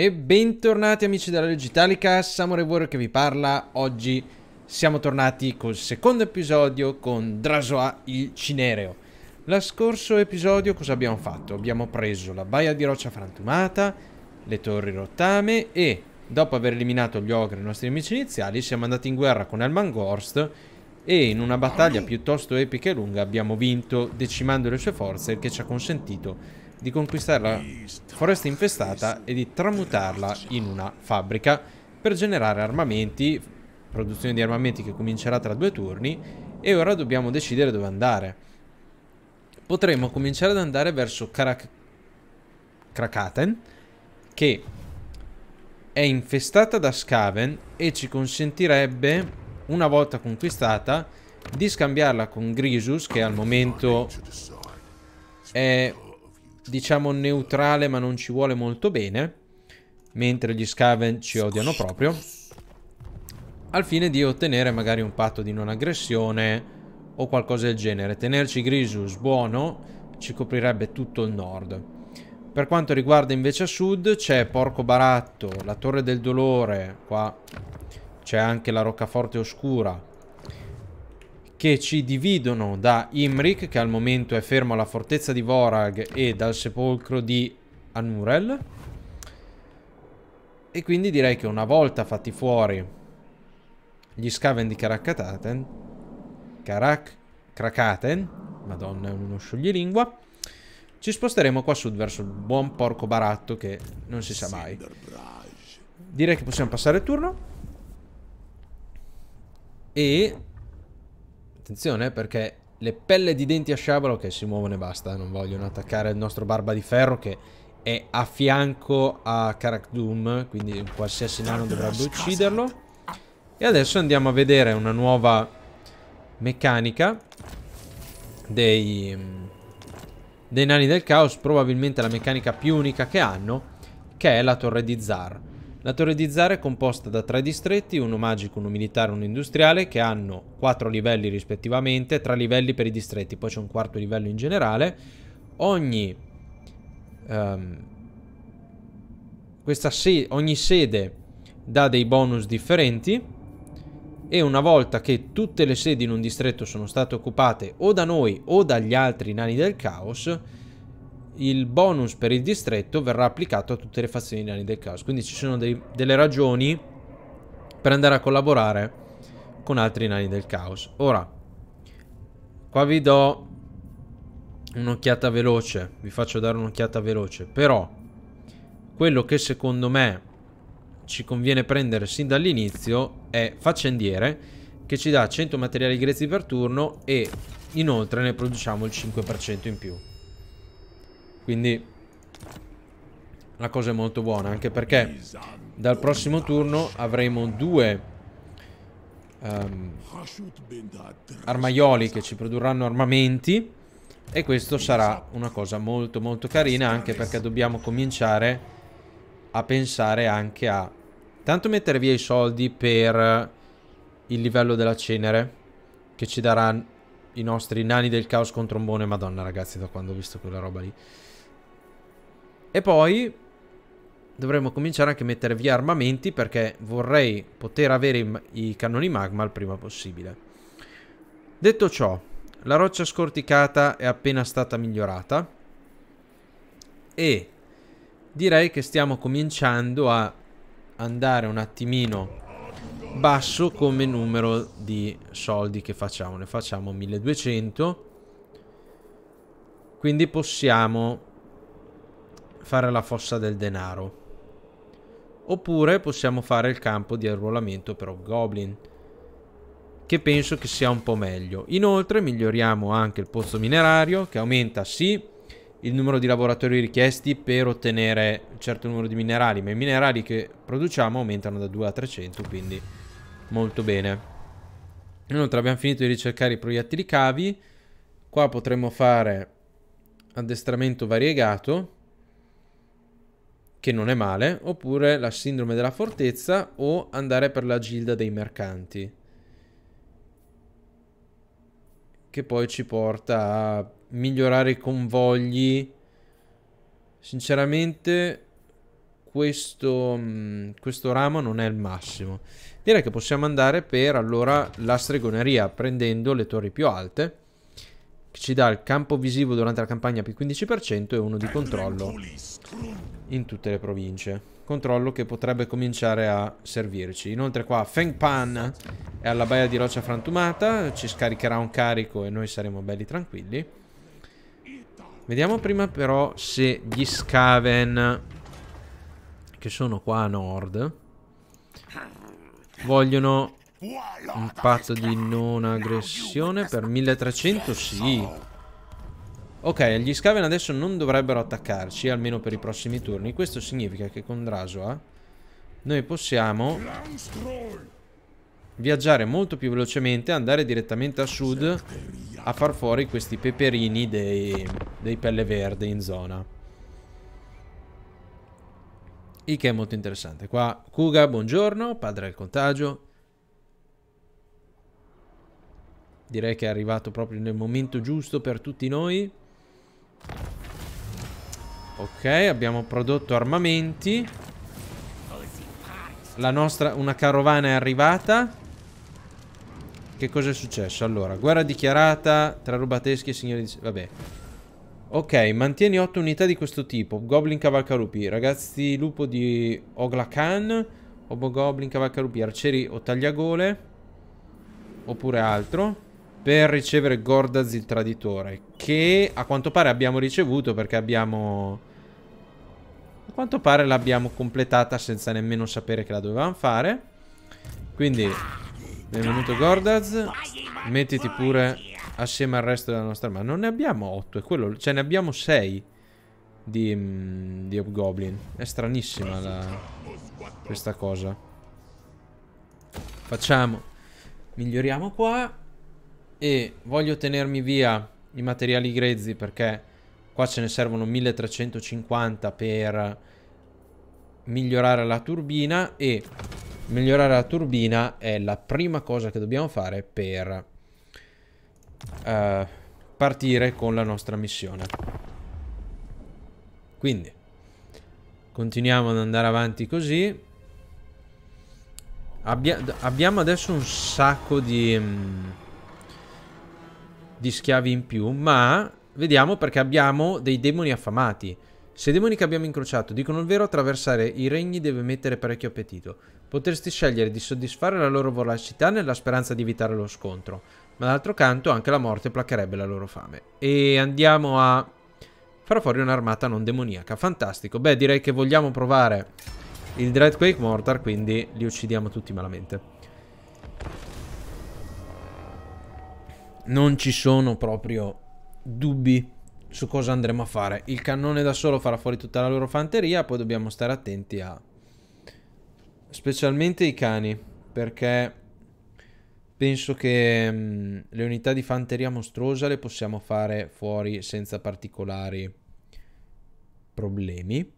E bentornati amici della Legitalica, Samurai Warrior che vi parla. Oggi siamo tornati col secondo episodio con Drasoa il Cinereo. Lo scorso episodio cosa abbiamo fatto? Abbiamo preso la baia di roccia frantumata, le torri rottame e dopo aver eliminato gli ogre, i nostri nemici iniziali, siamo andati in guerra con Elmangorst e in una battaglia piuttosto epica e lunga abbiamo vinto decimando le sue forze che ci ha consentito di conquistare la foresta infestata e di tramutarla in una fabbrica per generare armamenti, produzione di armamenti che comincerà tra due turni e ora dobbiamo decidere dove andare. Potremmo cominciare ad andare verso Karak Krakaten che è infestata da Skaven e ci consentirebbe, una volta conquistata, di scambiarla con Grisus che al momento è diciamo neutrale ma non ci vuole molto bene mentre gli Scaven ci odiano proprio al fine di ottenere magari un patto di non aggressione o qualcosa del genere tenerci Grisus buono ci coprirebbe tutto il nord per quanto riguarda invece a sud c'è Porco Baratto, la Torre del Dolore qua c'è anche la Roccaforte Oscura che ci dividono da Imric, che al momento è fermo alla fortezza di Vorag e dal sepolcro di Anurel. E quindi direi che una volta fatti fuori gli scaven di Karakataten, Karak, Krakaten, madonna è uno scioglilingua, ci sposteremo qua sud verso il buon porco baratto che non si sa mai. Direi che possiamo passare il turno. E Attenzione perché le pelle di denti a sciabolo che si muovono e basta, non vogliono attaccare il nostro barba di ferro che è a fianco a Karak Doom, quindi qualsiasi nano dovrebbe ucciderlo. E adesso andiamo a vedere una nuova meccanica dei, dei nani del caos, probabilmente la meccanica più unica che hanno, che è la torre di Zar. La torre di Zara è composta da tre distretti, uno magico, uno militare e uno industriale, che hanno quattro livelli rispettivamente, tre livelli per i distretti, poi c'è un quarto livello in generale. Ogni, um, se ogni sede dà dei bonus differenti e una volta che tutte le sedi in un distretto sono state occupate o da noi o dagli altri nani del caos, il bonus per il distretto verrà applicato a tutte le fazioni di Nani del Caos. Quindi ci sono dei, delle ragioni per andare a collaborare con altri Nani del Caos. Ora, qua vi do un'occhiata veloce, vi faccio dare un'occhiata veloce, però quello che secondo me ci conviene prendere sin dall'inizio è Faccendiere, che ci dà 100 materiali grezzi per turno e inoltre ne produciamo il 5% in più. Quindi la cosa è molto buona, anche perché dal prossimo turno avremo due um, armaioli che ci produrranno armamenti e questo sarà una cosa molto molto carina anche perché dobbiamo cominciare a pensare anche a tanto mettere via i soldi per il livello della cenere che ci darà i nostri nani del caos con trombone madonna ragazzi da quando ho visto quella roba lì e poi dovremmo cominciare anche a mettere via armamenti perché vorrei poter avere i, i cannoni magma il prima possibile. Detto ciò, la roccia scorticata è appena stata migliorata e direi che stiamo cominciando a andare un attimino basso come numero di soldi che facciamo. Ne facciamo 1200, quindi possiamo fare la fossa del denaro. Oppure possiamo fare il campo di arruolamento per Goblin, che penso che sia un po' meglio. Inoltre miglioriamo anche il pozzo minerario, che aumenta sì il numero di lavoratori richiesti per ottenere un certo numero di minerali, ma i minerali che produciamo aumentano da 2 a 300, quindi molto bene. Inoltre abbiamo finito di ricercare i proiettili cavi, qua potremmo fare addestramento variegato, che non è male, oppure la sindrome della fortezza o andare per la gilda dei mercanti. Che poi ci porta a migliorare i convogli. Sinceramente questo, mm, questo ramo non è il massimo. Direi che possiamo andare per allora la stregoneria prendendo le torri più alte che ci dà il campo visivo durante la campagna più 15% e uno di controllo in tutte le province. Controllo che potrebbe cominciare a servirci. Inoltre qua Feng Pan è alla baia di roccia frantumata, ci scaricherà un carico e noi saremo belli tranquilli. Vediamo prima però se gli Scaven, che sono qua a nord, ah. vogliono un patto di non aggressione per 1300? Sì. Ok, gli Scaven adesso non dovrebbero attaccarci, almeno per i prossimi turni. Questo significa che con Drasua eh, noi possiamo viaggiare molto più velocemente, andare direttamente a sud a far fuori questi peperini dei, dei pelle verde in zona. Il che è molto interessante. Qua Kuga, buongiorno, padre del contagio, Direi che è arrivato proprio nel momento giusto per tutti noi. Ok, abbiamo prodotto armamenti. La nostra, una carovana è arrivata. Che cosa è successo? Allora, guerra dichiarata tra rubateschi e signori di... Vabbè. Ok, mantieni 8 unità di questo tipo. Goblin cavalcarupi, ragazzi lupo di Obo goblin cavalcarupi, arcieri o tagliagole. Oppure altro per ricevere Gordaz il traditore, che a quanto pare abbiamo ricevuto perché abbiamo... A quanto pare l'abbiamo completata senza nemmeno sapere che la dovevamo fare. Quindi, benvenuto Gordaz, mettiti pure assieme al resto della nostra mano. Non ne abbiamo otto, è quello, cioè ne abbiamo sei di, mm, di Hobgoblin. È stranissima la, questa cosa. Facciamo. Miglioriamo qua e voglio tenermi via i materiali grezzi perché qua ce ne servono 1350 per migliorare la turbina e migliorare la turbina è la prima cosa che dobbiamo fare per uh, partire con la nostra missione quindi continuiamo ad andare avanti così Abbia abbiamo adesso un sacco di mh, mm, di schiavi in più, ma vediamo perché abbiamo dei demoni affamati. Se i demoni che abbiamo incrociato dicono il vero, attraversare i regni deve mettere parecchio appetito. Potresti scegliere di soddisfare la loro voracità nella speranza di evitare lo scontro, ma d'altro canto anche la morte placherebbe la loro fame. E andiamo a far fuori un'armata non demoniaca. Fantastico. Beh, direi che vogliamo provare il Dreadquake Mortar, quindi li uccidiamo tutti malamente non ci sono proprio dubbi su cosa andremo a fare. Il cannone da solo farà fuori tutta la loro fanteria, poi dobbiamo stare attenti a... Specialmente i cani, perché penso che mh, mm, le unità di fanteria mostruosa le possiamo fare fuori senza particolari problemi.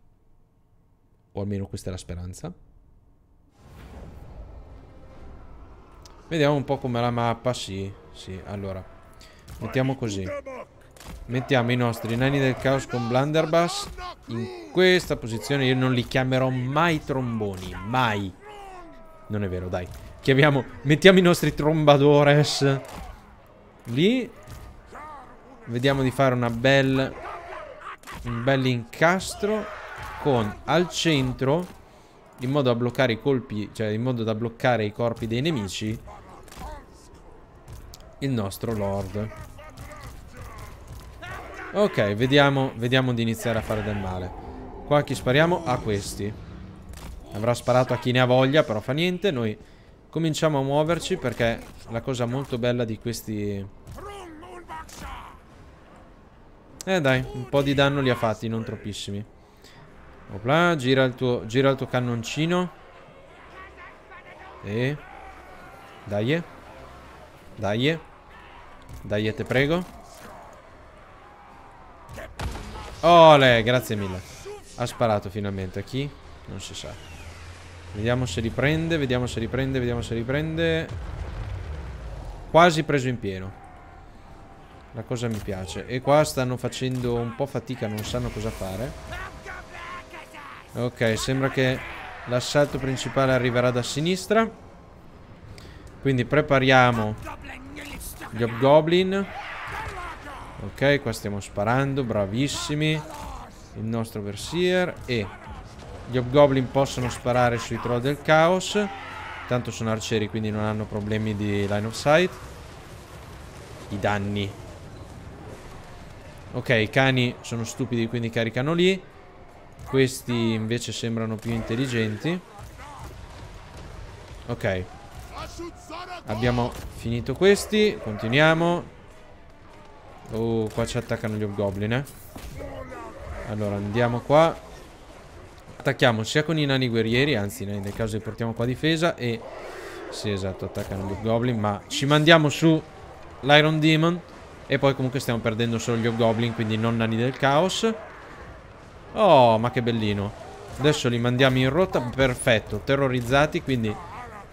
O almeno questa è la speranza. Vediamo un po' come la mappa, sì. Sì, allora. Mettiamo così. Mettiamo i nostri nani del caos con blunderbuss in questa posizione. Io non li chiamerò mai tromboni, mai. Non è vero, dai. Chiamiamo, mettiamo i nostri trombadores lì. Vediamo di fare una bel un bel incastro con al centro in modo da bloccare i colpi, cioè in modo da bloccare i corpi dei nemici il nostro Lord. Ok, vediamo, vediamo di iniziare a fare del male. Qua chi spariamo? A questi. Avrà sparato a chi ne ha voglia, però fa niente. Noi cominciamo a muoverci perché la cosa molto bella di questi... Eh dai, un po' di danno li ha fatti, non troppissimi. Opla, gira il tuo, gira il tuo cannoncino. E... Dai. Eh. Dai. Eh. Dai, te prego. Ole, grazie mille. Ha sparato finalmente. A chi? Non si sa. Vediamo se riprende, vediamo se riprende, vediamo se riprende. Quasi preso in pieno. La cosa mi piace. E qua stanno facendo un po' fatica, non sanno cosa fare. Ok, sembra che l'assalto principale arriverà da sinistra. Quindi prepariamo gli Goblin. Ok, qua stiamo sparando, bravissimi. Il nostro Versier e gli Hobgoblin possono sparare sui troll del caos. Tanto sono arcieri, quindi non hanno problemi di line of sight. I danni. Ok, i cani sono stupidi, quindi caricano lì. Questi invece sembrano più intelligenti. Ok. Abbiamo finito questi Continuiamo Oh qua ci attaccano gli goblin eh Allora andiamo qua Attacchiamo sia con i nani guerrieri Anzi nel caso li portiamo qua a difesa E sì esatto attaccano gli goblin Ma ci mandiamo su l'Iron Demon E poi comunque stiamo perdendo solo gli goblin Quindi non nani del caos Oh ma che bellino Adesso li mandiamo in rotta Perfetto terrorizzati quindi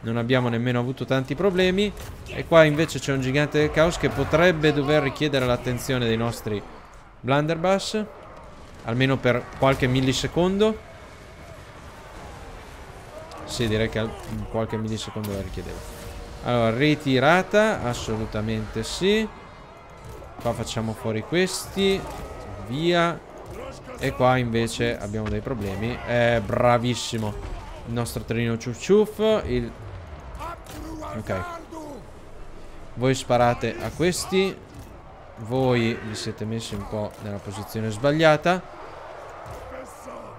non abbiamo nemmeno avuto tanti problemi e qua invece c'è un gigante del caos che potrebbe dover richiedere l'attenzione dei nostri blunderbuss almeno per qualche millisecondo sì direi che qualche millisecondo la richiedeva allora ritirata assolutamente sì qua facciamo fuori questi via e qua invece abbiamo dei problemi eh, bravissimo il nostro trenino ciuf ciuf il Ok. Voi sparate a questi. Voi vi siete messi un po' nella posizione sbagliata.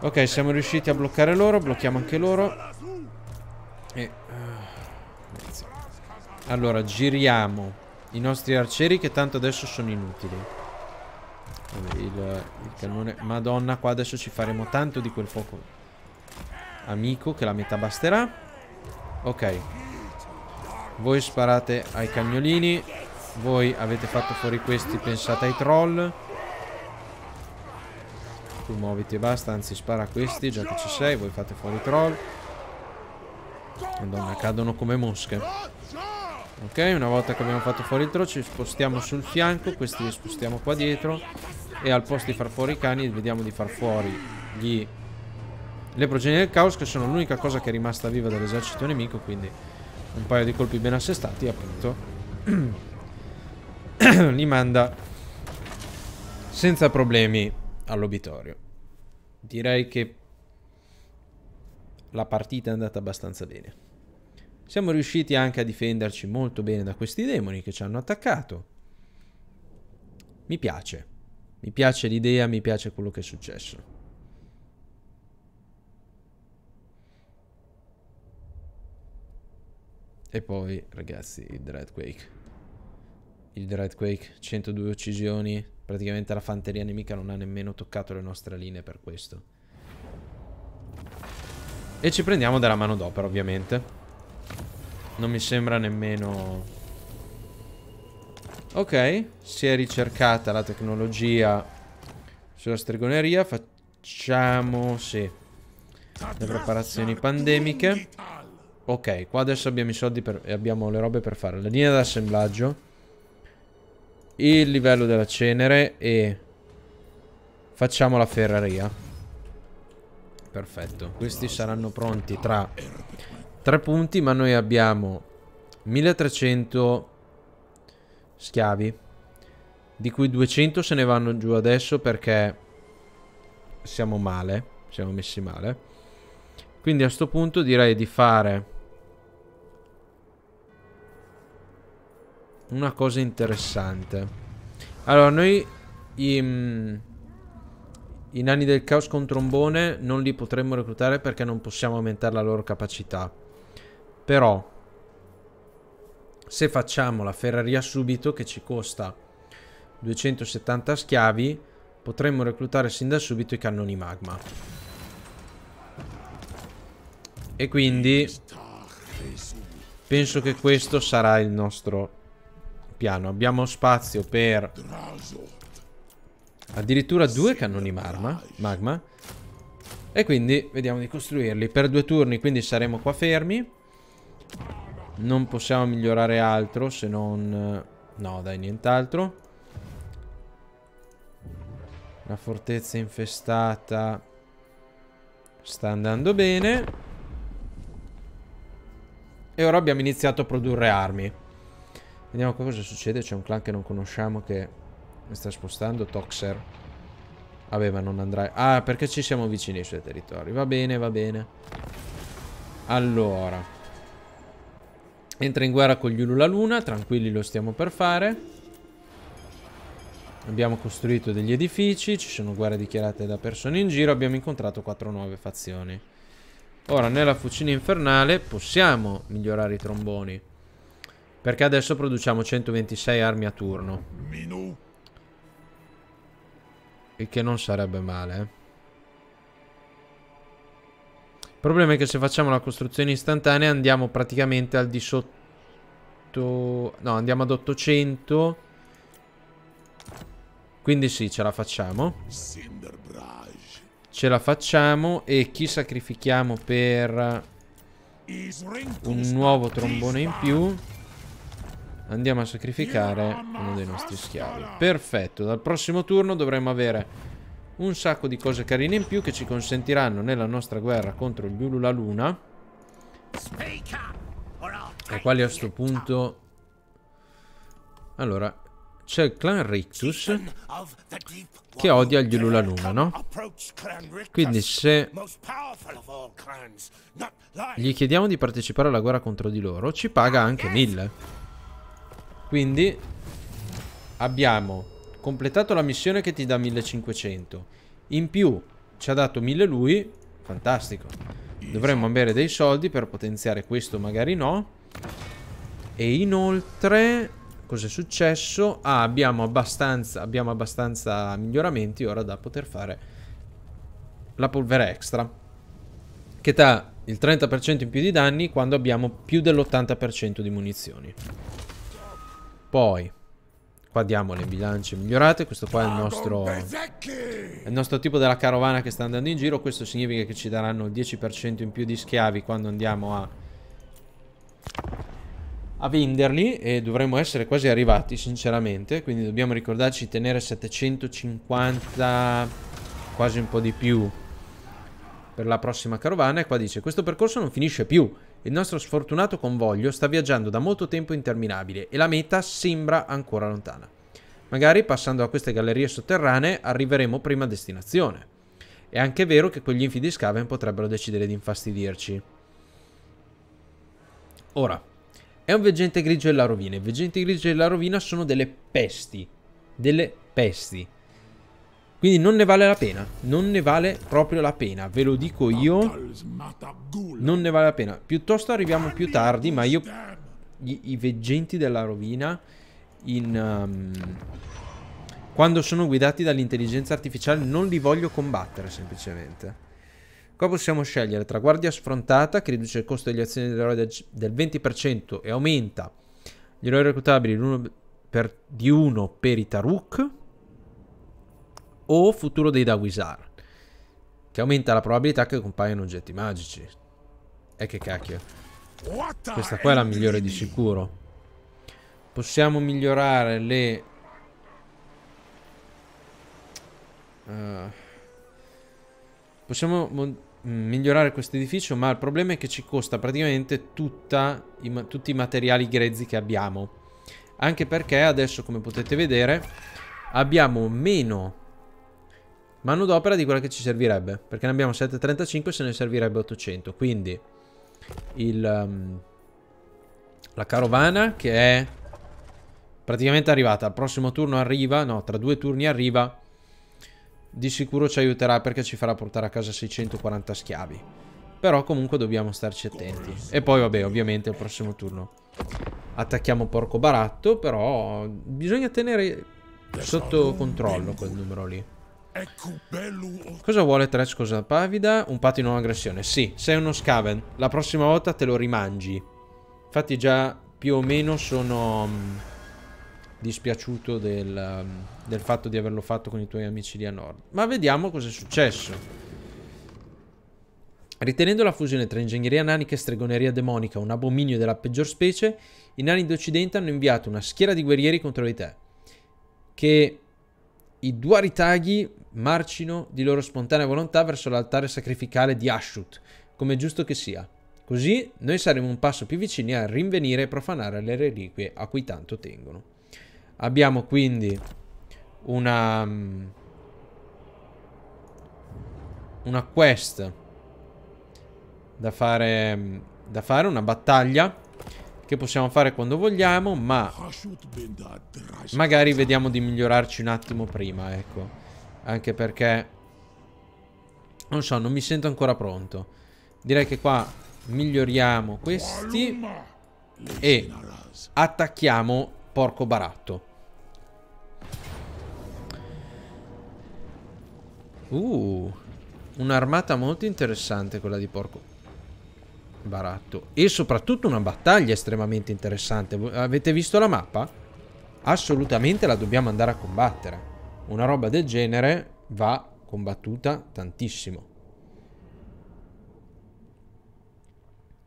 Ok, siamo riusciti a bloccare loro. Blocchiamo anche loro. E... Eh, allora, giriamo i nostri arcieri che tanto adesso sono inutili. Il, il cannone... Madonna, qua adesso ci faremo tanto di quel fuoco amico che la metà basterà. Ok. Voi sparate ai cagnolini Voi avete fatto fuori questi Pensate ai troll Tu muoviti e basta Anzi spara a questi già che ci sei Voi fate fuori i troll Madonna cadono come mosche Ok una volta che abbiamo fatto fuori il troll Ci spostiamo sul fianco Questi li spostiamo qua dietro E al posto di far fuori i cani Vediamo di far fuori gli... Le progenie del caos Che sono l'unica cosa che è rimasta viva dall'esercito nemico Quindi un paio di colpi ben assestati appunto li manda senza problemi all'obitorio direi che la partita è andata abbastanza bene siamo riusciti anche a difenderci molto bene da questi demoni che ci hanno attaccato mi piace mi piace l'idea mi piace quello che è successo E poi, ragazzi, il Dreadquake. Il Dreadquake, 102 uccisioni. Praticamente la fanteria nemica non ha nemmeno toccato le nostre linee per questo. E ci prendiamo della mano d'opera, ovviamente. Non mi sembra nemmeno... Ok, si è ricercata la tecnologia sulla stregoneria. Facciamo, sì, le preparazioni pandemiche. Ok, qua adesso abbiamo i soldi per, e abbiamo le robe per fare. La linea d'assemblaggio. Il livello della cenere e... Facciamo la ferreria. Perfetto. Questi saranno pronti tra tre punti, ma noi abbiamo 1300 schiavi. Di cui 200 se ne vanno giù adesso perché siamo male. Siamo messi male. Quindi a questo punto direi di fare una cosa interessante. Allora, noi i, mm, i nani del caos con trombone non li potremmo reclutare perché non possiamo aumentare la loro capacità. Però, se facciamo la ferreria subito, che ci costa 270 schiavi, potremmo reclutare sin da subito i cannoni magma. E quindi penso che questo sarà il nostro piano. Abbiamo spazio per... Addirittura due cannoni marma, magma. E quindi vediamo di costruirli. Per due turni quindi saremo qua fermi. Non possiamo migliorare altro se non... Eh, no dai, nient'altro. La fortezza infestata sta andando bene. E ora abbiamo iniziato a produrre armi. Vediamo cosa succede. C'è un clan che non conosciamo che mi sta spostando. Toxer. Vabbè, ma non andrai. Ah, perché ci siamo vicini ai suoi territori. Va bene, va bene. Allora. Entra in guerra con gli Ulula Luna. Tranquilli, lo stiamo per fare. Abbiamo costruito degli edifici. Ci sono guerre dichiarate da persone in giro. Abbiamo incontrato quattro nuove fazioni. Ora, nella fucina infernale possiamo migliorare i tromboni. Perché adesso produciamo 126 armi a turno. Il che non sarebbe male. Eh. Il problema è che se facciamo la costruzione istantanea andiamo praticamente al di sotto... No, andiamo ad 800. Quindi sì, ce la facciamo. Ce la facciamo e chi sacrifichiamo per un nuovo trombone in più... Andiamo a sacrificare uno dei nostri schiavi. Perfetto, dal prossimo turno dovremo avere un sacco di cose carine in più che ci consentiranno nella nostra guerra contro gli Biulula Luna. Ai quali a questo punto... Allora, c'è il clan Rictus che odia gli Lula Luna, no? Quindi se gli chiediamo di partecipare alla guerra contro di loro, ci paga anche mille. Quindi abbiamo completato la missione che ti dà 1500. In più ci ha dato 1000 lui. Fantastico. Dovremmo avere dei soldi per potenziare questo, magari no. E inoltre cos'è successo? Ah, abbiamo abbastanza, abbiamo abbastanza miglioramenti ora da poter fare la polvere extra. Che dà il 30% in più di danni quando abbiamo più dell'80% di munizioni. Poi, qua diamo le bilance migliorate. Questo qua è il ah, nostro, è il nostro tipo della carovana che sta andando in giro. Questo significa che ci daranno il 10% in più di schiavi quando andiamo a a venderli e dovremmo essere quasi arrivati sinceramente quindi dobbiamo ricordarci di tenere 750 quasi un po' di più per la prossima carovana e qua dice questo percorso non finisce più il nostro sfortunato convoglio sta viaggiando da molto tempo interminabile e la meta sembra ancora lontana. Magari passando a queste gallerie sotterranee arriveremo prima a destinazione. È anche vero che quegli infidi scaven potrebbero decidere di infastidirci. Ora, è un veggente grigio e la rovina. I veggenti grigi e la rovina sono delle pesti. Delle pesti. Quindi non ne vale la pena. Non ne vale proprio la pena. Ve lo dico io. Non ne vale la pena. Piuttosto arriviamo più tardi, ma io... I, i veggenti della rovina in... Um, quando sono guidati dall'intelligenza artificiale non li voglio combattere semplicemente. Qua possiamo scegliere tra guardia sfrontata che riduce il costo delle azioni dell'eroe del 20% e aumenta gli eroi reclutabili per, di 1 per i Taruk o futuro dei Dawisar, che aumenta la probabilità che compaiano oggetti magici. E che cacchio. Questa qua è la migliore di sicuro. Possiamo migliorare le... Uh, possiamo migliorare questo edificio, ma il problema è che ci costa praticamente tutta i tutti i materiali grezzi che abbiamo. Anche perché adesso, come potete vedere, abbiamo meno manodopera di quella che ci servirebbe, perché ne abbiamo 735 se ne servirebbe 800, quindi il, um, la carovana che è praticamente arrivata, al prossimo turno arriva, no, tra due turni arriva, di sicuro ci aiuterà perché ci farà portare a casa 640 schiavi. Però comunque dobbiamo starci attenti. E poi vabbè, ovviamente al prossimo turno attacchiamo Porco Baratto, però bisogna tenere sotto controllo quel numero lì. Ecco, cosa vuole Tre scusa pavida? Un patto di non aggressione. Sì, sei uno scaven. La prossima volta te lo rimangi. Infatti già più o meno sono um, dispiaciuto del, um, del fatto di averlo fatto con i tuoi amici lì a nord. Ma vediamo cosa è successo. Ritenendo la fusione tra ingegneria nanica e stregoneria demonica un abominio della peggior specie, i nani d'Occidente hanno inviato una schiera di guerrieri contro di te. Che i Duaritaghi marcino di loro spontanea volontà verso l'altare sacrificale di Ashut, come è giusto che sia. Così noi saremo un passo più vicini a rinvenire e profanare le reliquie a cui tanto tengono. Abbiamo quindi una, mm, una quest da fare, mm, da fare, una battaglia che possiamo fare quando vogliamo, ma magari vediamo di migliorarci un attimo prima, ecco. Anche perché... Non so, non mi sento ancora pronto. Direi che qua miglioriamo questi. E attacchiamo porco baratto. Uh, un'armata molto interessante quella di porco baratto. E soprattutto una battaglia estremamente interessante. Avete visto la mappa? Assolutamente la dobbiamo andare a combattere. Una roba del genere va combattuta tantissimo.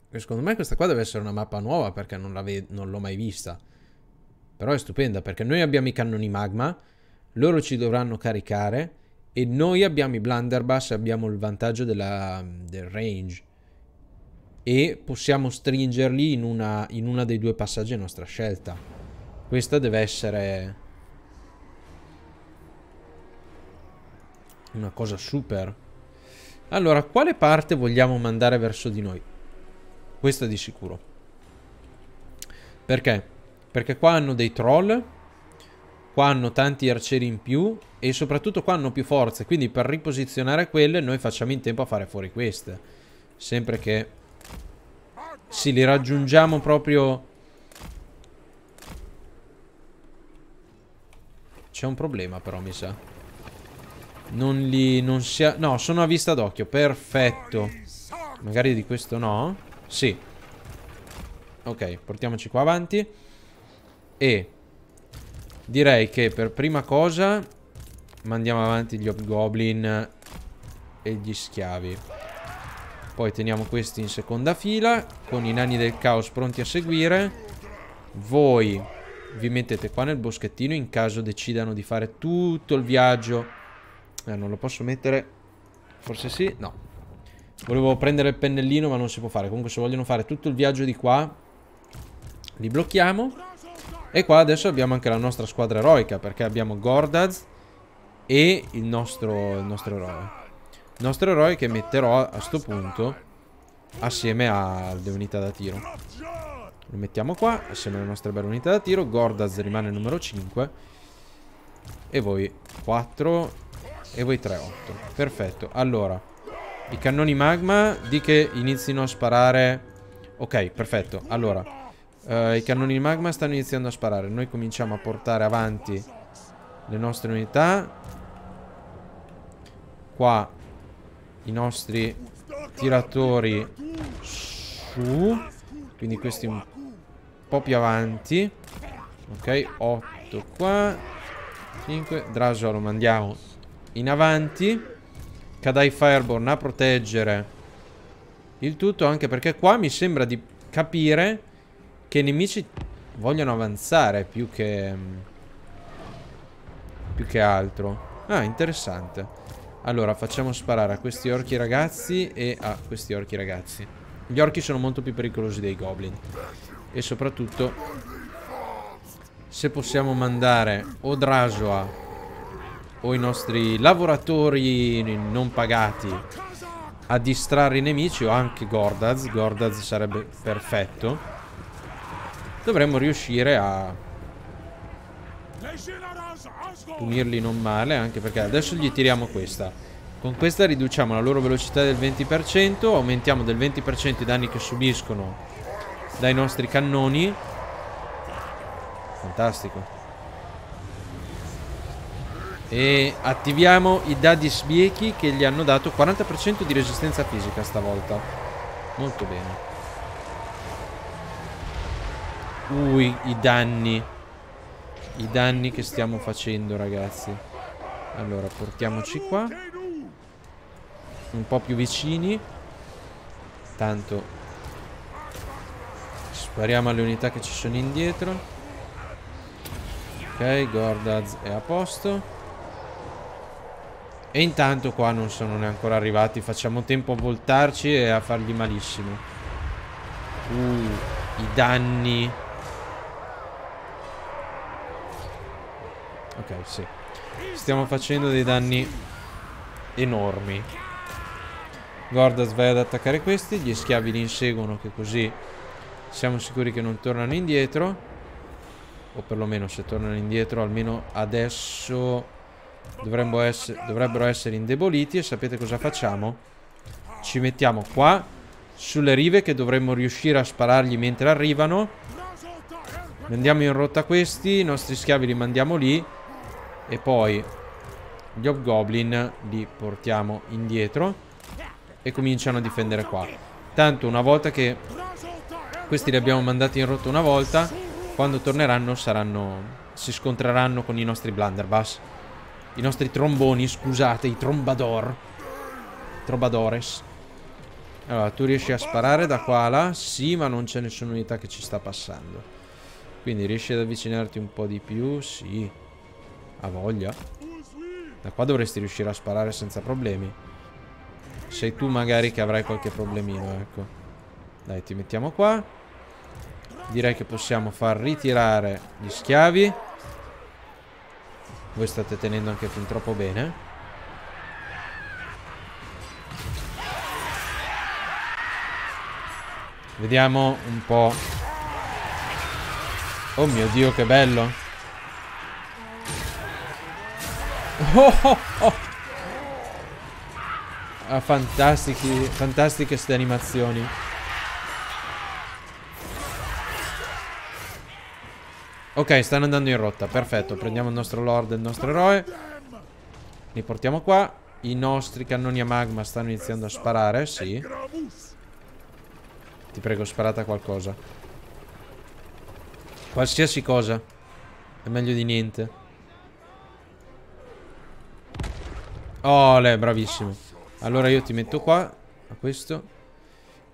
E secondo me questa qua deve essere una mappa nuova perché non, l'ho mai vista. Però è stupenda perché noi abbiamo i cannoni magma, loro ci dovranno caricare e noi abbiamo i blunderbuss e abbiamo il vantaggio della, del range. E possiamo stringerli in una, in una dei due passaggi a nostra scelta. Questa deve essere Una cosa super. Allora, quale parte vogliamo mandare verso di noi? Questa di sicuro. Perché? Perché qua hanno dei troll, qua hanno tanti arcieri in più e soprattutto qua hanno più forze, quindi per riposizionare quelle noi facciamo in tempo a fare fuori queste. Sempre che... Sì, li raggiungiamo proprio... C'è un problema però, mi sa. Non li... Non si... No, sono a vista d'occhio. Perfetto. Magari di questo no? Sì. Ok, portiamoci qua avanti. E... Direi che per prima cosa... Mandiamo avanti gli Hobgoblin e gli schiavi. Poi teniamo questi in seconda fila, con i nani del caos pronti a seguire. Voi vi mettete qua nel boschettino in caso decidano di fare tutto il viaggio eh, non lo posso mettere. Forse sì, no. Volevo prendere il pennellino, ma non si può fare. Comunque se vogliono fare tutto il viaggio di qua, li blocchiamo. E qua adesso abbiamo anche la nostra squadra eroica, perché abbiamo Gordaz e il nostro, il nostro eroe. Il nostro eroe che metterò a sto punto assieme alle unità da tiro. Lo mettiamo qua, assieme alle nostre belle unità da tiro. Gordaz rimane il numero 5. E voi 4, e voi 3-8. Perfetto. Allora, i cannoni magma di che inizino a sparare... Ok, perfetto. Allora, eh, i cannoni magma stanno iniziando a sparare. Noi cominciamo a portare avanti le nostre unità. Qua i nostri tiratori su. Quindi questi un po' più avanti. Ok, 8 qua. 5. Draso lo mandiamo in avanti. Kadai Fireborn a proteggere il tutto, anche perché qua mi sembra di capire che i nemici vogliono avanzare più che... Mm, più che altro. Ah, interessante. Allora, facciamo sparare a questi orchi ragazzi e a questi orchi ragazzi. Gli orchi sono molto più pericolosi dei goblin. E soprattutto, se possiamo mandare o Drasoa o i nostri lavoratori non pagati a distrarre i nemici o anche Gordaz, Gordaz sarebbe perfetto, dovremmo riuscire a punirli non male anche perché adesso gli tiriamo questa. Con questa riduciamo la loro velocità del 20%, aumentiamo del 20% i danni che subiscono dai nostri cannoni. Fantastico. E attiviamo i dadi sbiechi che gli hanno dato 40% di resistenza fisica stavolta. Molto bene. Ui, i danni. I danni che stiamo facendo, ragazzi. Allora, portiamoci qua. Un po' più vicini. Tanto. Spariamo alle unità che ci sono indietro. Ok, Gordaz è a posto. E intanto qua non sono neanche arrivati. Facciamo tempo a voltarci e a fargli malissimo. Uh, i danni. Ok, sì. Stiamo facendo dei danni enormi. Gordas vai ad attaccare questi. Gli schiavi li inseguono che così siamo sicuri che non tornano indietro. O perlomeno se tornano indietro almeno adesso essere, dovrebbero essere indeboliti e sapete cosa facciamo? Ci mettiamo qua sulle rive che dovremmo riuscire a sparargli mentre arrivano. Mandiamo in rotta questi, i nostri schiavi li mandiamo lì e poi gli Hobgoblin li portiamo indietro e cominciano a difendere qua. Tanto una volta che questi li abbiamo mandati in rotta una volta, quando torneranno saranno, si scontreranno con i nostri blunderbuss. I nostri tromboni, scusate, i trombador. Trombadores. Allora, tu riesci a sparare da qua a là? Sì, ma non c'è nessuna unità che ci sta passando. Quindi riesci ad avvicinarti un po' di più? Sì. Ha voglia. Da qua dovresti riuscire a sparare senza problemi. Sei tu magari che avrai qualche problemino, ecco. Dai, ti mettiamo qua. Direi che possiamo far ritirare gli schiavi. Voi state tenendo anche fin troppo bene. Vediamo un po'. Oh mio Dio, che bello. Oh, oh, oh. Ah, fantastiche, queste animazioni. Ok, stanno andando in rotta, perfetto. Prendiamo il nostro lord e il nostro eroe. Li portiamo qua. I nostri cannoni a magma stanno iniziando a sparare, sì. Ti prego, sparata qualcosa. Qualsiasi cosa. È meglio di niente. Oh, lei, bravissimo. Allora io ti metto qua, a questo.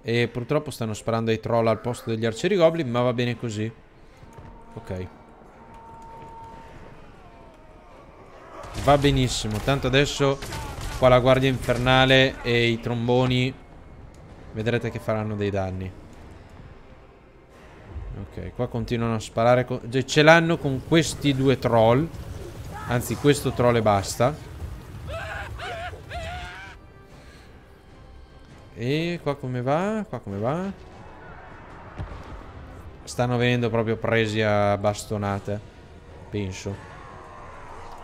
E purtroppo stanno sparando ai troll al posto degli arcieri goblin, ma va bene così. Ok. Va benissimo. Tanto adesso qua la guardia infernale e i tromboni vedrete che faranno dei danni. Ok, qua continuano a sparare. Cioè, ce l'hanno con questi due troll. Anzi, questo troll e basta. E qua come va? Qua come va? stanno venendo proprio presi a bastonate. Penso.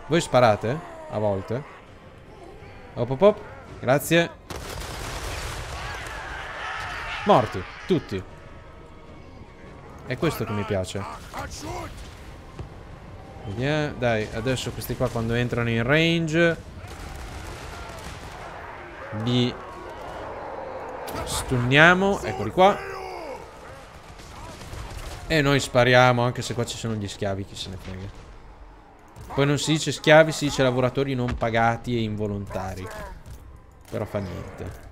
Voi sparate? A volte. Op, op, op. Grazie. Morti. Tutti. È questo che mi piace. Eh? Dai, adesso questi qua quando entrano in range... Li... Stunniamo. Eccoli qua. E eh, noi spariamo, anche se qua ci sono gli schiavi, chi se ne frega. Poi non si dice schiavi, si dice lavoratori non pagati e involontari. Però fa niente.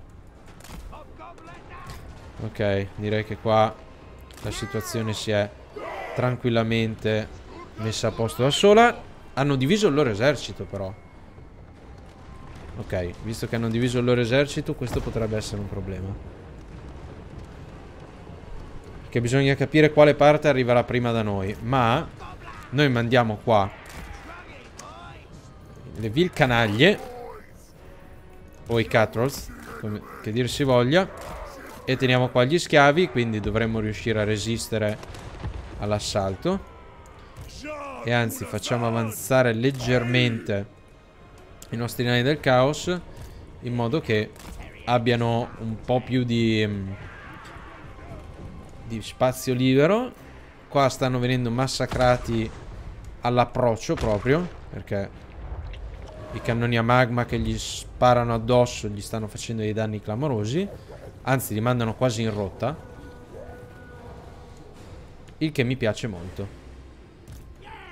Ok, direi che qua la situazione si è tranquillamente messa a posto da sola. Hanno diviso il loro esercito però. Ok, visto che hanno diviso il loro esercito, questo potrebbe essere un problema. Che bisogna capire quale parte arriverà prima da noi. Ma noi mandiamo qua le vil canaglie. O i catrols, che dir si voglia. E teniamo qua gli schiavi, quindi dovremmo riuscire a resistere all'assalto. E anzi, facciamo avanzare leggermente i nostri nani del caos in modo che abbiano un po' più di mm, di spazio libero. Qua stanno venendo massacrati all'approccio proprio, perché i cannoni a magma che gli sparano addosso gli stanno facendo dei danni clamorosi. Anzi, li mandano quasi in rotta. Il che mi piace molto.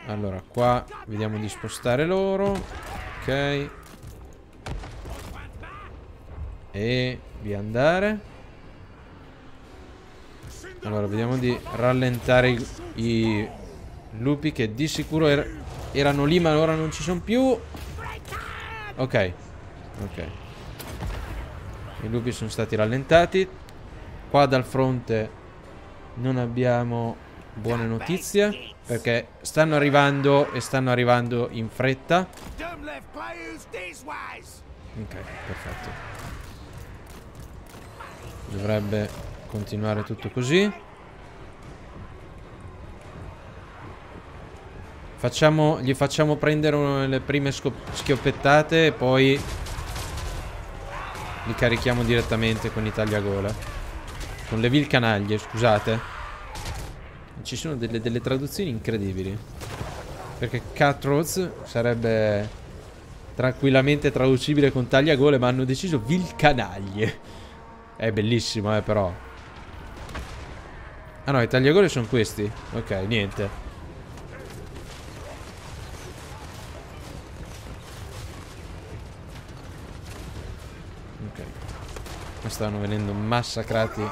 Allora, qua vediamo di spostare loro. Ok. E via andare. Allora, vediamo di rallentare i, i lupi che di sicuro er erano lì ma ora non ci sono più. Ok, ok. I lupi sono stati rallentati. Qua dal fronte non abbiamo buone notizie perché stanno arrivando e stanno arrivando in fretta. Ok, perfetto. Dovrebbe continuare tutto così. Facciamo, gli facciamo prendere le prime schioppettate e poi li carichiamo direttamente con i tagliagola. Con le vil canaglie, scusate. Ci sono delle, delle traduzioni incredibili. Perché Catroz sarebbe tranquillamente traducibile con tagliagole, ma hanno deciso vil canaglie. È bellissimo, eh, però. Ah no, i tagliagole sono questi. Ok, niente. Ok. Ma stanno venendo massacrati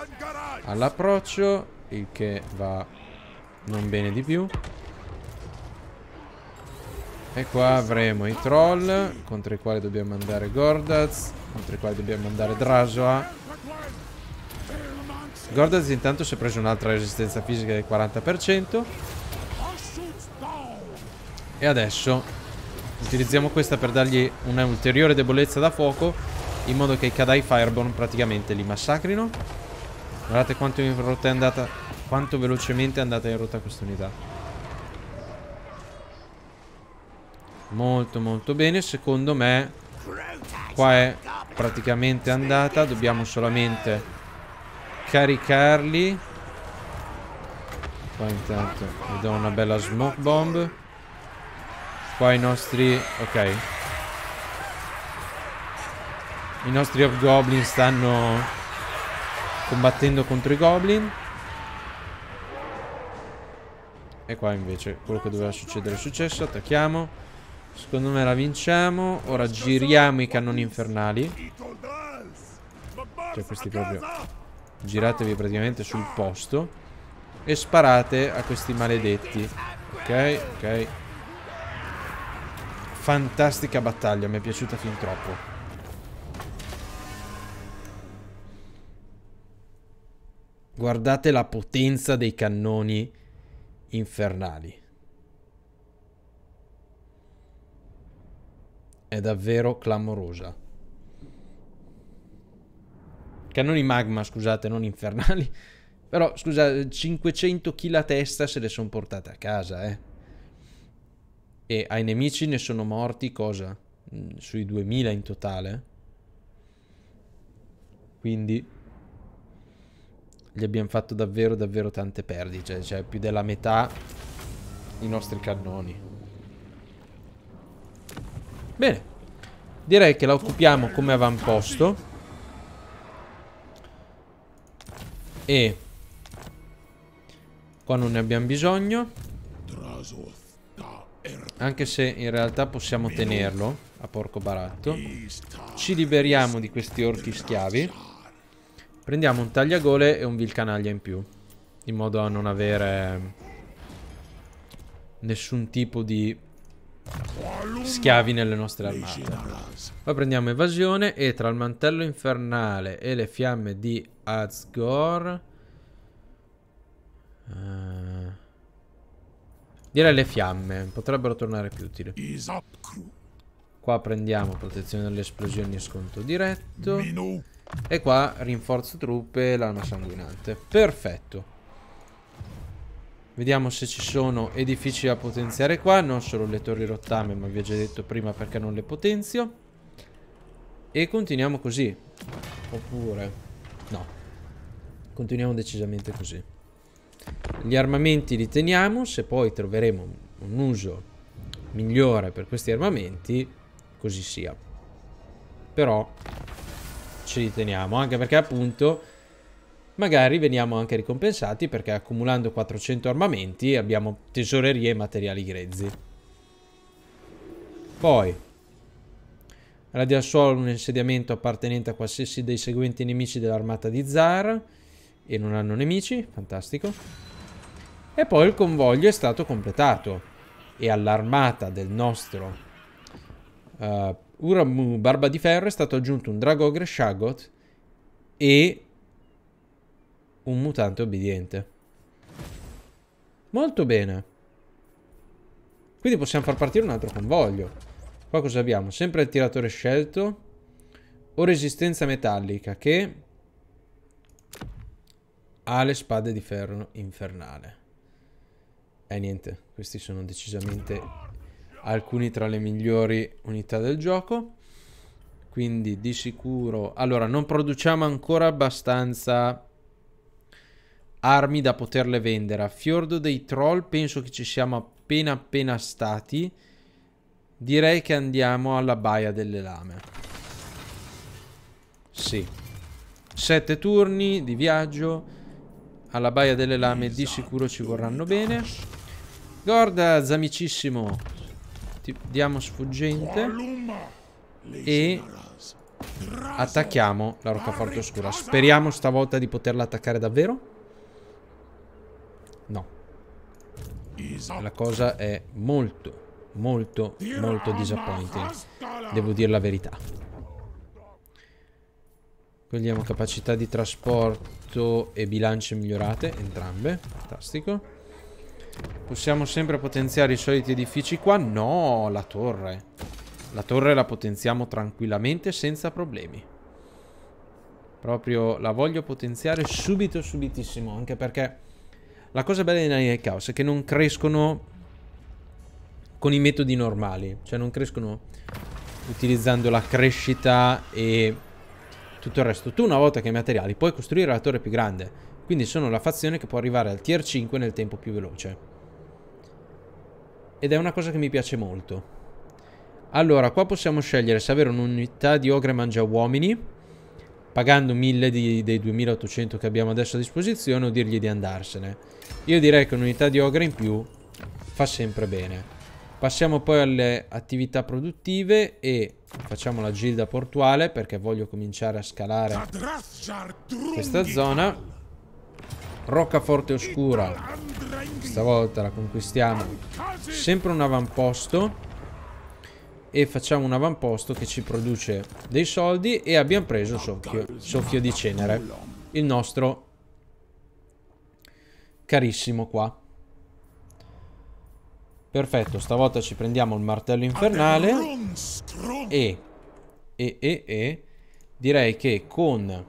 all'approccio, il che va non bene di più. E qua avremo i troll contro i quali dobbiamo andare Gordaz, contro i quali dobbiamo andare Drasoa. Gordaz intanto si è preso un'altra resistenza fisica del 40%. E adesso utilizziamo questa per dargli un'ulteriore debolezza da fuoco in modo che i Kadai Fireborn praticamente li massacrino. Guardate quanto in rotta è andata, quanto velocemente è andata in rotta questa unità. Molto molto bene, secondo me qua è praticamente andata, dobbiamo solamente caricarli. Qua intanto gli do una bella smoke bomb. Qua i nostri... Ok. I nostri goblin stanno combattendo contro i goblin. E qua invece quello che doveva succedere è successo. Attacchiamo. Secondo me la vinciamo. Ora giriamo i cannoni infernali. Cioè questi proprio Giratevi praticamente sul posto e sparate a questi maledetti. Ok, ok. Fantastica battaglia, mi è piaciuta fin troppo. Guardate la potenza dei cannoni infernali. È davvero clamorosa. Cannoni magma, scusate, non infernali. Però, scusa, 500 kg a testa se le sono portate a casa, eh. E ai nemici ne sono morti, cosa? Mm, sui 2000 in totale. Eh. Quindi... Gli abbiamo fatto davvero, davvero tante perdite. Cioè, più della metà i nostri cannoni. Bene. Direi che la occupiamo come avamposto. E Qua non ne abbiamo bisogno Anche se in realtà possiamo tenerlo A porco baratto Ci liberiamo di questi orchi schiavi Prendiamo un tagliagole e un vil canaglia in più In modo a non avere Nessun tipo di Schiavi nelle nostre armate Poi prendiamo evasione E tra il mantello infernale e le fiamme di Asgore. Uh, eh, dire le fiamme. Potrebbero tornare più utili. Qua prendiamo protezione dalle esplosioni e sconto diretto. E qua rinforzo truppe e l'arma sanguinante. Perfetto. Vediamo se ci sono edifici da potenziare qua. Non solo le torri rottame, ma vi ho già detto prima perché non le potenzio. E continuiamo così. Oppure... No continuiamo decisamente così. Gli armamenti li teniamo, se poi troveremo un uso migliore per questi armamenti, così sia. Però ce li teniamo, anche perché appunto magari veniamo anche ricompensati perché accumulando 400 armamenti abbiamo tesorerie e materiali grezzi. Poi, radia solo un insediamento appartenente a qualsiasi dei seguenti nemici dell'armata di Zar, e non hanno nemici, fantastico. E poi il convoglio è stato completato e all'armata del nostro uh, eh, Uramu Barba di Ferro è stato aggiunto un Dragogre Shagot e un mutante obbediente. Molto bene. Quindi possiamo far partire un altro convoglio. Qua cosa abbiamo? Sempre il tiratore scelto o resistenza metallica che ha le spade di ferro infernale. E niente, questi sono decisamente alcuni tra le migliori unità del gioco. Quindi di sicuro... Allora, non produciamo ancora abbastanza armi da poterle vendere. A Fiordo dei Troll penso che ci siamo appena appena stati. Direi che andiamo alla Baia delle Lame. Sì. Sette turni di viaggio alla Baia delle Lame di sicuro ci vorranno bene. Gordaz, amicissimo. Ti diamo sfuggente. E attacchiamo la roccaforte oscura. Speriamo stavolta di poterla attaccare davvero. No. La cosa è molto, molto, molto disappointing. Devo dire la verità. Quindi abbiamo capacità di trasporto e bilance migliorate, entrambe. Fantastico. Possiamo sempre potenziare i soliti edifici qua? No, la torre. La torre la potenziamo tranquillamente senza problemi. Proprio la voglio potenziare subito, subitissimo. Anche perché la cosa bella di Nine Chaos è che non crescono con i metodi normali. Cioè non crescono utilizzando la crescita e tutto il resto. Tu una volta che hai materiali puoi costruire la torre più grande, quindi sono la fazione che può arrivare al tier 5 nel tempo più veloce. Ed è una cosa che mi piace molto. Allora, qua possiamo scegliere se avere un'unità di ogre mangia uomini, pagando 1000 di, dei 2800 che abbiamo adesso a disposizione, o dirgli di andarsene. Io direi che un'unità di ogre in più fa sempre bene. Passiamo poi alle attività produttive e Facciamo la gilda portuale perché voglio cominciare a scalare questa zona. Roccaforte oscura. Stavolta la conquistiamo. Sempre un avamposto. E facciamo un avamposto che ci produce dei soldi e abbiamo preso soffio, soffio di cenere. Il nostro carissimo qua. Perfetto, stavolta ci prendiamo il martello infernale e, e, e, e direi che con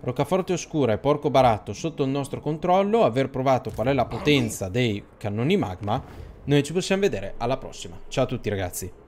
Roccaforte Oscura e Porco Baratto sotto il nostro controllo, aver provato qual è la potenza dei cannoni magma, noi ci possiamo vedere alla prossima. Ciao a tutti ragazzi.